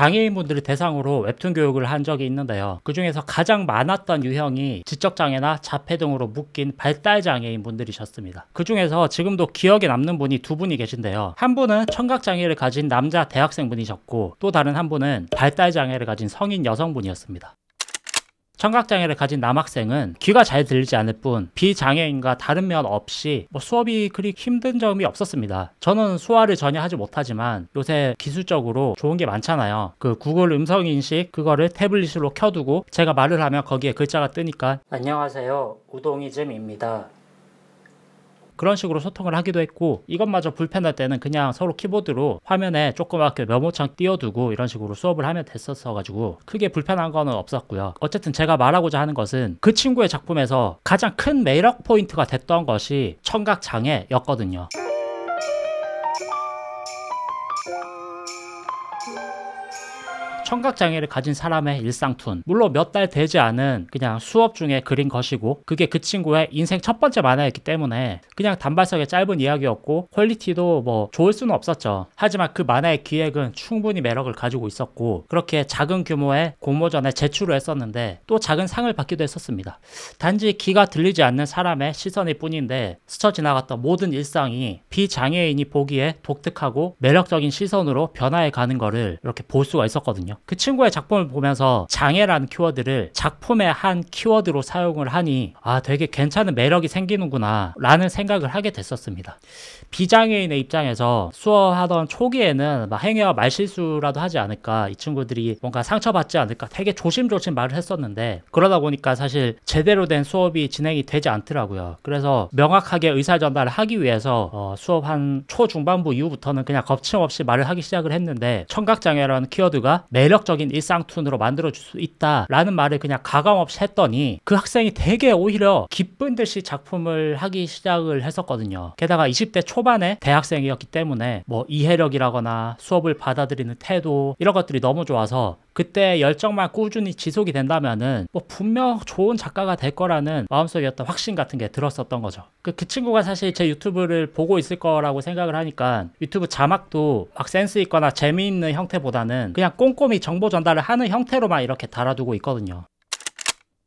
장애인분들을 대상으로 웹툰 교육을 한 적이 있는데요. 그 중에서 가장 많았던 유형이 지적장애나 자폐 등으로 묶인 발달장애인 분들이셨습니다. 그 중에서 지금도 기억에 남는 분이 두 분이 계신데요. 한 분은 청각장애를 가진 남자 대학생분이셨고 또 다른 한 분은 발달장애를 가진 성인 여성분이었습니다. 청각장애를 가진 남학생은 귀가 잘 들리지 않을 뿐 비장애인과 다른 면 없이 뭐 수업이 그리 힘든 점이 없었습니다. 저는 수화를 전혀 하지 못하지만 요새 기술적으로 좋은 게 많잖아요. 그 구글 음성인식 그거를 태블릿으로 켜두고 제가 말을 하면 거기에 글자가 뜨니까 안녕하세요 우동이즘입니다. 그런 식으로 소통을 하기도 했고 이것마저 불편할 때는 그냥 서로 키보드로 화면에 조그맣게 메모창 띄워두고 이런 식으로 수업을 하면 됐었어가지고 크게 불편한 거는 없었고요. 어쨌든 제가 말하고자 하는 것은 그 친구의 작품에서 가장 큰 매력 포인트가 됐던 것이 청각장애였거든요. 청각장애를 가진 사람의 일상툰 물론 몇 달 되지 않은 그냥 수업 중에 그린 것이고 그게 그 친구의 인생 첫 번째 만화였기 때문에 그냥 단발성의 짧은 이야기였고 퀄리티도 뭐 좋을 수는 없었죠 하지만 그 만화의 기획은 충분히 매력을 가지고 있었고 그렇게 작은 규모의 공모전에 제출을 했었는데 또 작은 상을 받기도 했었습니다 단지 귀가 들리지 않는 사람의 시선일 뿐인데 스쳐 지나갔던 모든 일상이 비장애인이 보기에 독특하고 매력적인 시선으로 변화해 가는 거를 이렇게 볼 수가 있었거든요 그 친구의 작품을 보면서 장애라는 키워드를 작품의 한 키워드로 사용을 하니 아 되게 괜찮은 매력이 생기는구나 라는 생각을 하게 됐었습니다. 비장애인의 입장에서 수어하던 초기에는 막 행위와 말실수라도 하지 않을까 이 친구들이 뭔가 상처받지 않을까 되게 조심조심 말을 했었는데 그러다 보니까 사실 제대로 된 수업이 진행이 되지 않더라고요. 그래서 명확하게 의사 전달을 하기 위해서 어, 수업 한 초중반부 이후부터는 그냥 겁침없이 말을 하기 시작을 했는데 청각장애라는 키워드가 매 매력적인 일상툰으로 만들어줄 수 있다라는 말을 그냥 가감없이 했더니 그 학생이 되게 오히려 기쁜 듯이 작품을 하기 시작을 했었거든요. 게다가 20대 초반에 대학생이었기 때문에 뭐 이해력이라거나 수업을 받아들이는 태도 이런 것들이 너무 좋아서 그때 열정만 꾸준히 지속이 된다면은 뭐 분명 좋은 작가가 될 거라는 마음속에 어떤 확신 같은 게 들었었던 거죠. 그, 그 친구가 사실 제 유튜브를 보고 있을 거라고 생각을 하니까 유튜브 자막도 막 센스 있거나 재미있는 형태보다는 그냥 꼼꼼히 정보 전달을 하는 형태로만 이렇게 달아두고 있거든요.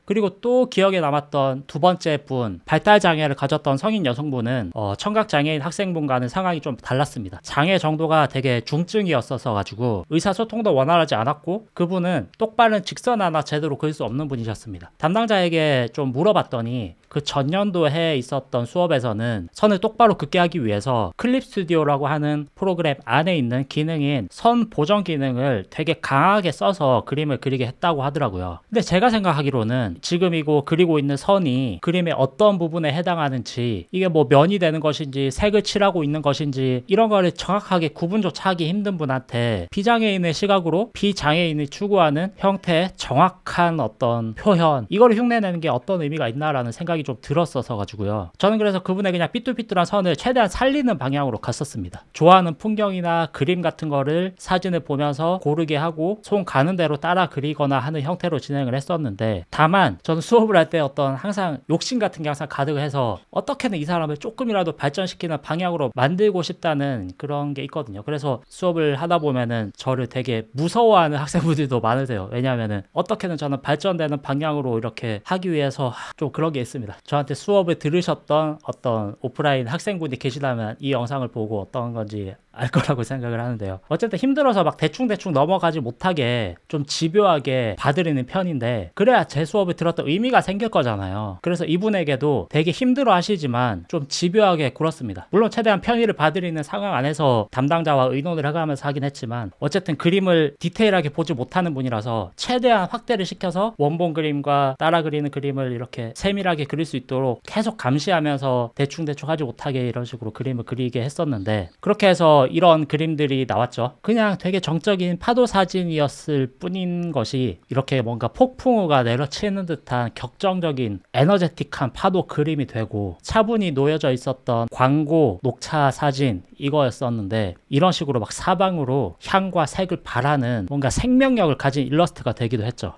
그리고 또 기억에 남았던 두 번째 분, 발달 장애를 가졌던 성인 여성분은 어, 청각 장애인 학생분과는 상황이 좀 달랐습니다. 장애 정도가 되게 중증이었어서 가지고 의사소통도 원활하지 않았고 그분은 똑바른 직선 하나 제대로 그릴 수 없는 분이셨습니다. 담당자에게 좀 물어봤더니 그 전년도에 있었던 수업에서는 선을 똑바로 긋게 하기 위해서 클립 스튜디오라고 하는 프로그램 안에 있는 기능인 선 보정 기능을 되게 강하게 써서 그림을 그리게 했다고 하더라고요. 근데 제가 생각하기로는 지금 이고 그리고 있는 선이 그림의 어떤 부분에 해당하는지 이게 뭐 면이 되는 것인지 색을 칠하고 있는 것인지 이런 거를 정확하게 구분조차 하기 힘든 분한테 비장애인의 시각으로 비장애인이 추구하는 형태의 정확한 어떤 표현 이거를 흉내내는 게 어떤 의미가 있나라는 생각이 좀 들었어서 가지고요. 저는 그래서 그분의 그냥 삐뚤삐뚤한 선을 최대한 살리는 방향으로 갔었습니다. 좋아하는 풍경이나 그림 같은 거를 사진을 보면서 고르게 하고 손 가는 대로 따라 그리거나 하는 형태로 진행을 했었는데 다만 하지만 저는 수업을 할 때 어떤 항상 욕심 같은 게 항상 가득해서 어떻게든 이 사람을 조금이라도 발전시키는 방향으로 만들고 싶다는 그런 게 있거든요. 그래서 수업을 하다 보면은 저를 되게 무서워하는 학생분들도 많으세요. 왜냐하면은 어떻게든 저는 발전되는 방향으로 이렇게 하기 위해서 좀 그런 게 있습니다. 저한테 수업을 들으셨던 어떤 오프라인 학생분이 계시다면 이 영상을 보고 어떤 건지 알 거라고 생각을 하는데요. 어쨌든 힘들어서 막 대충대충 넘어가지 못하게 좀 집요하게 봐드리는 편인데 그래야 제 수업을 들었던 의미가 생길 거잖아요. 그래서 이분에게도 되게 힘들어 하시지만 좀 집요하게 굴었습니다. 물론 최대한 편의를 봐드리는 상황 안에서 담당자와 의논을 해가면서 하긴 했지만 어쨌든 그림을 디테일하게 보지 못하는 분이라서 최대한 확대를 시켜서 원본 그림과 따라 그리는 그림을 이렇게 세밀하게 그릴 수 있도록 계속 감시하면서 대충대충 하지 못하게 이런 식으로 그림을 그리게 했었는데 그렇게 해서 이런 그림들이 나왔죠. 그냥 되게 정적인 파도 사진이었을 뿐인 것이 이렇게 뭔가 폭풍우가 내려치는 듯한 격정적인 에너제틱한 파도 그림이 되고 차분히 놓여져 있었던 광고 녹차 사진 이거였었는데 이런 식으로 막 사방으로 향과 색을 바라는 뭔가 생명력을 가진 일러스트가 되기도 했죠.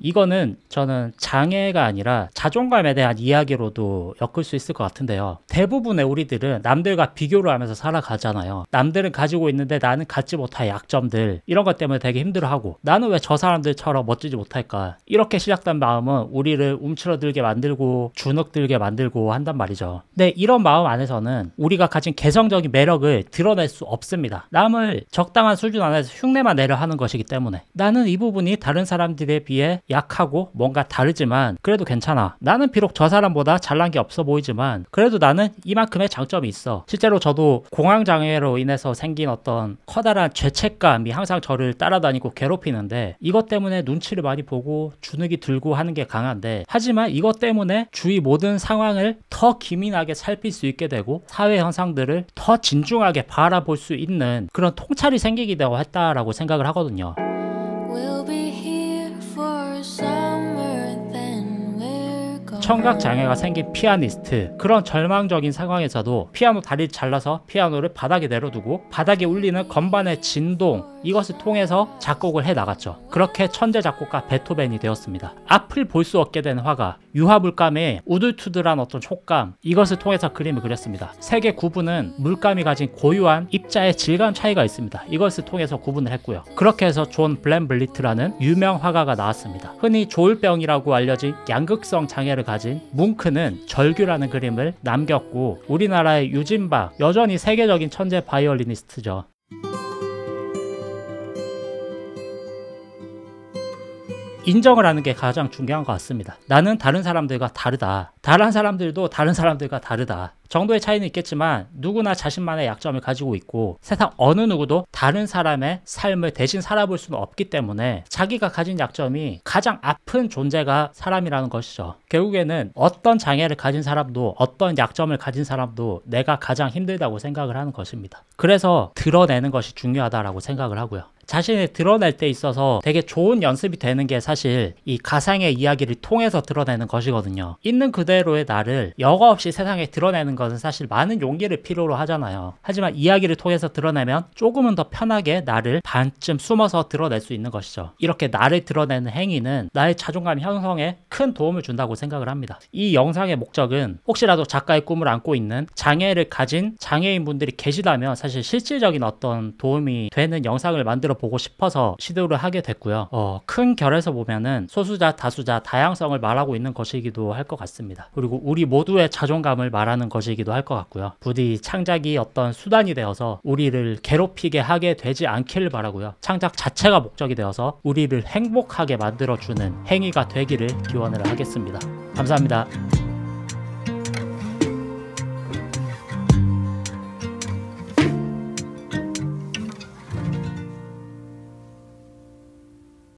이거는 저는 장애가 아니라 자존감에 대한 이야기로도 엮을 수 있을 것 같은데요. 대부분의 우리들은 남들과 비교를 하면서 살아가잖아요. 남들은 가지고 있는데 나는 갖지 못할 약점들 이런 것 때문에 되게 힘들어하고 나는 왜 저 사람들처럼 멋지지 못할까 이렇게 시작된 마음은 우리를 움츠러들게 만들고 주눅들게 만들고 한단 말이죠. 근데 이런 마음 안에서는 우리가 가진 개성적인 매력을 드러낼 수 없습니다. 남을 적당한 수준 안에서 흉내만 내려 하는 것이기 때문에 나는 이 부분이 다른 사람들에 비해 약하고 뭔가 다르지만 그래도 괜찮아. 나는 비록 저 사람보다 잘난 게 없어 보이지만 그래도 나는 이만큼의 장점이 있어. 실제로 저도 공황장애로 인해서 생긴 어떤 커다란 죄책감이 항상 저를 따라다니고 괴롭히는데 이것 때문에 눈치를 많이 보고 주눅이 들고 하는 게 강한데 하지만 이것 때문에 주위 모든 상황을 더 기민하게 살필 수 있게 되고 사회 현상들을 더 진중하게 바라볼 수 있는 그런 통찰이 생기기도 했다라고 생각을 하거든요. We'll 청각 장애가 생긴 피아니스트 그런 절망적인 상황에서도 피아노 다리를 잘라서 피아노를 바닥에 내려두고 바닥에 울리는 건반의 진동 이것을 통해서 작곡을 해 나갔죠. 그렇게 천재 작곡가 베토벤이 되었습니다. 앞을 볼 수 없게 된 화가 유화 물감의 우둘투둘한 어떤 촉감 이것을 통해서 그림을 그렸습니다. 색의 구분은 물감이 가진 고유한 입자의 질감 차이가 있습니다. 이것을 통해서 구분을 했고요. 그렇게 해서 존 블렌블리트라는 유명 화가가 나왔습니다. 흔히 조울병이라고 알려진 양극성 장애를 가진 뭉크는 절규라는 그림을 남겼고 우리나라의 유진박 여전히 세계적인 천재 바이올리니스트죠. 인정을 하는 게 가장 중요한 것 같습니다. 나는 다른 사람들과 다르다. 다른 사람들도 다른 사람들과 다르다. 정도의 차이는 있겠지만 누구나 자신만의 약점을 가지고 있고 세상 어느 누구도 다른 사람의 삶을 대신 살아볼 수는 없기 때문에 자기가 가진 약점이 가장 아픈 존재가 사람이라는 것이죠. 결국에는 어떤 장애를 가진 사람도 어떤 약점을 가진 사람도 내가 가장 힘들다고 생각을 하는 것입니다. 그래서 드러내는 것이 중요하다라고 생각을 하고요. 자신을 드러낼 때 있어서 되게 좋은 연습이 되는 게 사실 이 가상의 이야기를 통해서 드러내는 것이거든요. 있는 그대로의 나를 여과 없이 세상에 드러내는 것은 사실 많은 용기를 필요로 하잖아요. 하지만 이야기를 통해서 드러내면 조금은 더 편하게 나를 반쯤 숨어서 드러낼 수 있는 것이죠. 이렇게 나를 드러내는 행위는 나의 자존감 형성에 큰 도움을 준다고 생각을 합니다. 이 영상의 목적은 혹시라도 작가의 꿈을 안고 있는 장애를 가진 장애인분들이 계시다면 사실 실질적인 어떤 도움이 되는 영상을 만들어 보고 싶어서 시도를 하게 됐고요. 어, 큰 결에서 보면은 소수자, 다수자, 다양성을 말하고 있는 것이기도 할 것 같습니다. 그리고 우리 모두의 자존감을 말하는 것이기도 할 것 같고요. 부디 창작이 어떤 수단이 되어서 우리를 괴롭히게 하게 되지 않기를 바라고요. 창작 자체가 목적이 되어서 우리를 행복하게 만들어주는 행위가 되기를 기원을 하겠습니다. 감사합니다.